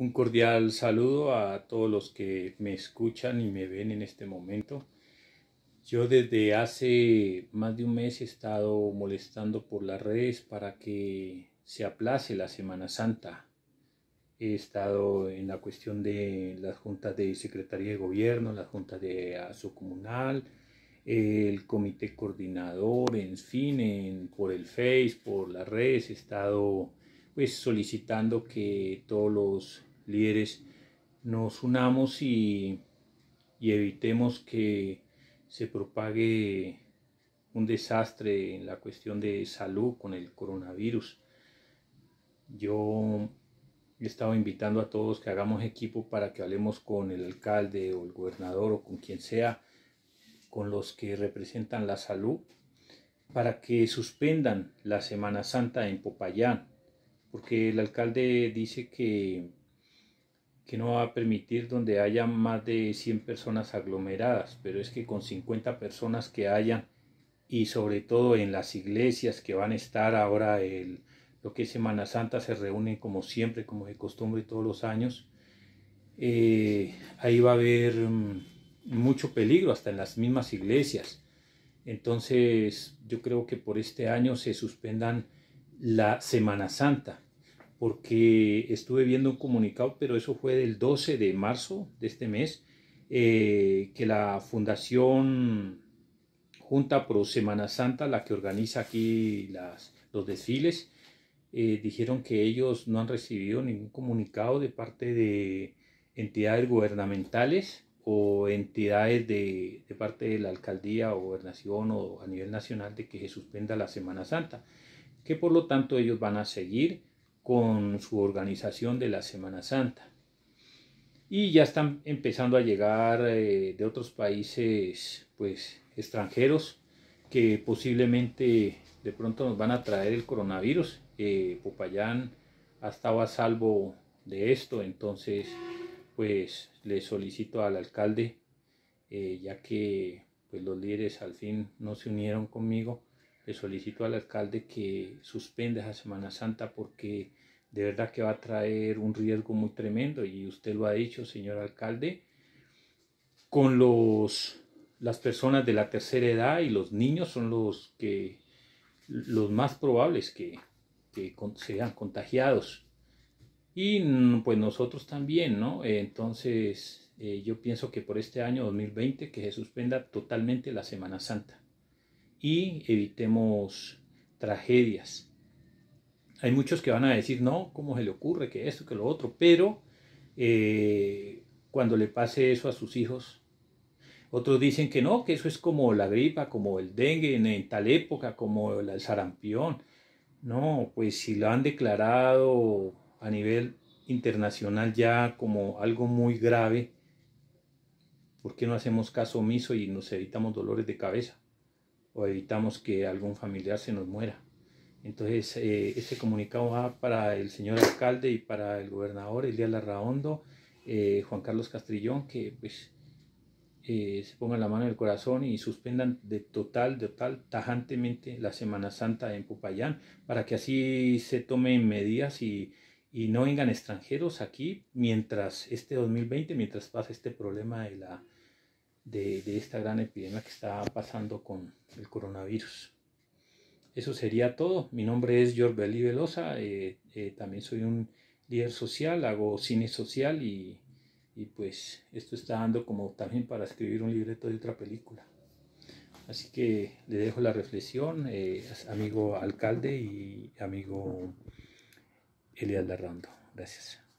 Un cordial saludo a todos los que me escuchan y me ven en este momento. Yo desde hace más de un mes he estado molestando por las redes para que se aplace la Semana Santa. He estado en la cuestión de las juntas de Secretaría de Gobierno, las juntas de ASO Comunal, el comité coordinador, en fin, en, por el Face, por las redes, he estado pues solicitando que todos los líderes, nos unamos y, evitemos que se propague un desastre en la cuestión de salud con el coronavirus. Yo he estado invitando a todos que hagamos equipo para que hablemos con el alcalde o el gobernador o con quien sea, con los que representan la salud, para que suspendan la Semana Santa en Popayán, porque el alcalde dice que que no va a permitir donde haya más de 100 personas aglomeradas, pero es que con 50 personas que haya, y sobre todo en las iglesias que van a estar ahora el, lo que es Semana Santa, se reúnen como siempre, como de costumbre todos los años, eh, ahí va a haber mm, mucho peligro hasta en las mismas iglesias. Entonces yo creo que por este año se suspendan la Semana Santa porque estuve viendo un comunicado, pero eso fue del 12 de marzo de este mes, eh, que la Fundación Junta Pro Semana Santa, la que organiza aquí los desfiles, eh, dijeron que ellos no han recibido ningún comunicado de parte de entidades gubernamentales o entidades de, de, parte de la alcaldía o gobernación o a nivel nacional de que se suspenda la Semana Santa, que por lo tanto ellos van a seguir con su organización de la Semana Santa. Y ya están empezando a llegar eh, de otros países pues, extranjeros que posiblemente de pronto nos van a traer el coronavirus. Eh, Popayán ha estado a salvo de esto, entonces pues le solicito al alcalde, eh, ya que pues, los líderes al fin no se unieron conmigo, le solicito al alcalde que suspenda esa Semana Santa porque de verdad que va a traer un riesgo muy tremendo y usted lo ha dicho, señor alcalde, con los las personas de la tercera edad y los niños son los que los más probables que, que sean contagiados y mm, pues nosotros también, ¿no? Entonces eh, yo pienso que por este año 2020 que se suspenda totalmente la Semana Santa y evitemos tragedias. Hay muchos que van a decir, no, ¿cómo se le ocurre que esto, que lo otro? Pero eh, cuando le pase eso a sus hijos, otros dicen que no, que eso es como la gripa, como el dengue en, en tal época, como el sarampión. No, pues si lo han declarado a nivel internacional ya como algo muy grave, ¿por qué no hacemos caso omiso y nos evitamos dolores de cabeza? o evitamos que algún familiar se nos muera. Entonces, eh, este comunicado va para el señor alcalde y para el gobernador Elías Larraondo, eh, Juan Carlos Castrillón, que pues, eh, se pongan la mano en el corazón y suspendan de total, de total, tajantemente la Semana Santa en Popayán, para que así se tomen medidas y, y no vengan extranjeros aquí mientras este 2020, mientras pasa este problema de la de, esta gran epidemia que está pasando con el coronavirus. Eso sería todo. Mi nombre es y Velosa. Eh, eh, también soy un líder social, hago cine social y, pues esto está dando como también para escribir un libreto de otra película. Así que le dejo la reflexión, eh, amigo alcalde y amigo Elias Larrando. Gracias.